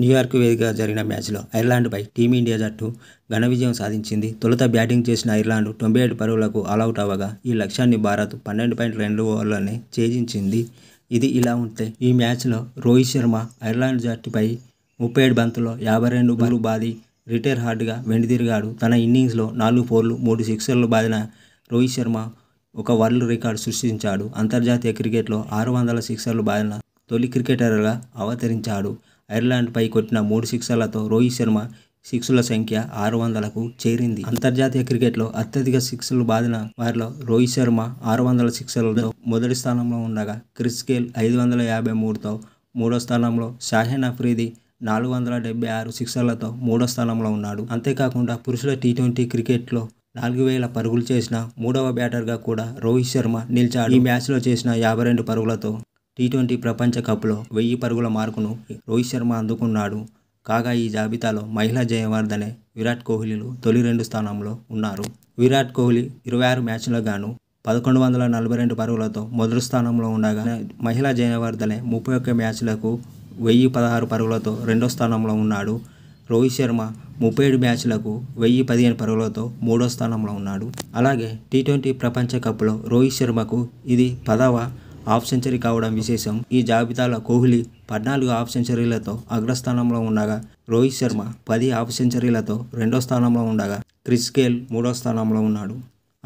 New York వేదిక జరిగిన మ్యాచ్లో ఐర్లాండ్పై టీమిండియా జట్టు ఘన విజయం సాధించింది తొలుత బ్యాటింగ్ చేసిన ఐర్లాండ్ తొంభై ఏడు పరుగులకు ఆల్అవుట్ అవ్వగా ఈ లక్ష్యాన్ని భారత్ పన్నెండు పాయింట్ రెండు ఓవర్లనే ఛేదించింది ఇది ఇలా ఉంటే ఈ మ్యాచ్లో రోహిత్ శర్మ ఐర్లాండ్ జట్టుపై ముప్పై ఏడు బంతుల్లో యాభై రెండు బరు బాది రిటైర్ హార్డ్గా వెండితిరిగాడు తన ఇన్నింగ్స్లో నాలుగు ఫోర్లు మూడు సిక్సర్లు బాదిన రోహిత్ శర్మ ఒక వరల్డ్ రికార్డు సృష్టించాడు అంతర్జాతీయ క్రికెట్లో ఆరు వందల సిక్సర్లు బాదిన తొలి క్రికెటర్గా అవతరించాడు ఐర్లాండ్పై కొట్టిన మూడు సిక్సర్లతో రోహిత్ శర్మ సిక్స్ల సంఖ్య ఆరు వందలకు చేరింది అంతర్జాతీయ క్రికెట్లో అత్యధిక సిక్స్లు బాదిన వారిలో రోహిత్ శర్మ ఆరు వందల సిక్స్లతో మొదటి స్థానంలో ఉండగా క్రిస్ గేల్ ఐదు వందల యాభై మూడుతో మూడో స్థానంలో షాహెన్ అఫ్రీది నాలుగు వందల డెబ్బై ఆరు సిక్సర్లతో మూడో స్థానంలో ఉన్నాడు అంతేకాకుండా పురుషుల టీ ట్వంటీ క్రికెట్లో నాలుగు వేల పరుగులు చేసిన మూడవ బ్యాటర్గా కూడా రోహిత్ శర్మ నిలిచాడు ఈ మ్యాచ్లో చేసిన యాభై రెండు పరుగులతో టీ ట్వంటీ ప్రపంచ కప్లో వెయ్యి పరుగుల మార్కును రోహిత్ శర్మ అందుకున్నాడు కాగా ఈ జాబితాలో మహిళా జయవర్ధనే విరాట్ కోహ్లీలు తొలి రెండు స్థానంలో ఉన్నారు విరాట్ కోహ్లీ ఇరవై ఆరు మ్యాచ్లు గాను పదకొండు వందల నలభై రెండు పరుగులతో మొదటి స్థానంలో ఉండగా మహిళా జయవర్ధనే ముప్పై ఒక్క మ్యాచ్లకు వెయ్యి పదహారు పరుగులతో రెండో స్థానంలో ఉన్నాడు రోహిత్ శర్మ ముప్పై ఏడు మ్యాచ్లకు వెయ్యి పదిహేను పరుగులతో మూడో స్థానంలో ఉన్నాడు అలాగే టీ ట్వంటీ ప్రపంచ కప్లో రోహిత్ శర్మకు ఇది పదవ హాఫ్ సెంచరీ కావడం విశేషం ఈ జాబితాలో కోహ్లీ పద్నాలుగు హాఫ్ సెంచరీలతో అగ్రస్థానంలో ఉండగా రోహిత్ శర్మ పది హాఫ్ సెంచరీలతో రెండో స్థానంలో ఉండగా క్రిస్ గేల్ మూడో స్థానంలో ఉన్నాడు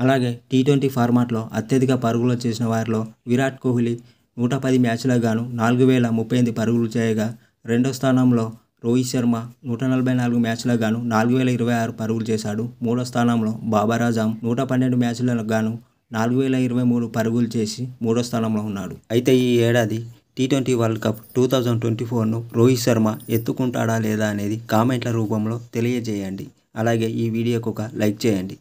అలాగే టీ ట్వంటీ ఫార్మాట్లో అత్యధిక పరుగులు చేసిన వారిలో విరాట్ కోహ్లీ నూట పది మ్యాచ్లకు గాను నాలుగు వేల ముప్పై ఎనిమిది పరుగులు చేయగా రెండో స్థానంలో రోహిత్ శర్మ నూట నలభై నాలుగు మ్యాచ్లకు గాను నాలుగు వేల ఇరవై ఆరు పరుగులు చేశాడు మూడో స్థానంలో బాబర్ ఆజాం నూట పన్నెండు మ్యాచ్లకు గాను నాలుగు వేల ఇరవై మూడు పరుగులు చేసి మూడో స్థానంలో ఉన్నాడు అయితే ఈ ఏడాది T twenty world cup two thousand twenty ఫోర్ను రోహిత్ శర్మ ఎత్తుకుంటాడా లేదా అనేది కామెంట్ల రూపంలో తెలియజేయండి అలాగే ఈ వీడియోకు ఒక లైక్ చేయండి